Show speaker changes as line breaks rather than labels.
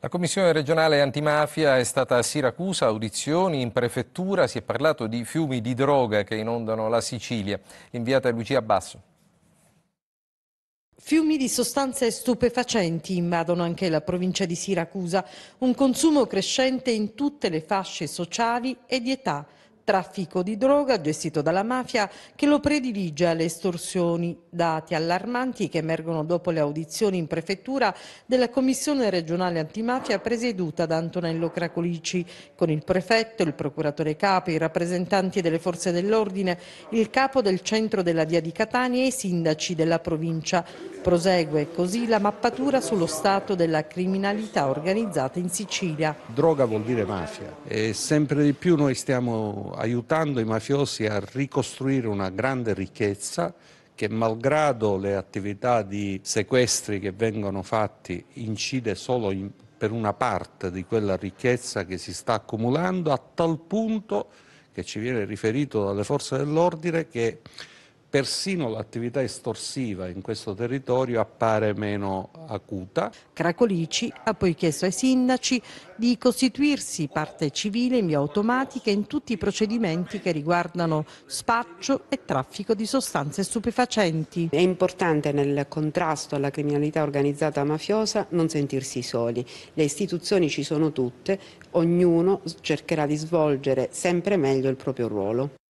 La Commissione regionale antimafia è stata a Siracusa, audizioni in prefettura, si è parlato di fiumi di droga che inondano la Sicilia. Inviata Lucia Basso.
Fiumi di sostanze stupefacenti invadono anche la provincia di Siracusa, un consumo crescente in tutte le fasce sociali e di età traffico di droga gestito dalla mafia che lo predilige alle estorsioni, dati allarmanti che emergono dopo le audizioni in prefettura della Commissione regionale antimafia presieduta da Antonello Cracolici, con il prefetto, il procuratore capo, i rappresentanti delle forze dell'ordine, il capo del centro della via di Catania e i sindaci della provincia. Prosegue così la mappatura sullo stato della criminalità organizzata in Sicilia.
Droga vuol dire mafia. E sempre di più noi stiamo aiutando i mafiosi a ricostruire una grande ricchezza che malgrado le attività di sequestri che vengono fatti incide solo in, per una parte di quella ricchezza che si sta accumulando a tal punto che ci viene riferito dalle forze dell'ordine che persino l'attività estorsiva in questo territorio appare meno acuta. Cracolici ha poi
chiesto ai sindaci di costituirsi parte civile in via automatica in tutti i
procedimenti che riguardano spaccio e traffico di sostanze stupefacenti. È importante nel contrasto alla criminalità organizzata mafiosa non sentirsi soli. Le istituzioni ci sono tutte, ognuno cercherà di svolgere sempre meglio il proprio ruolo.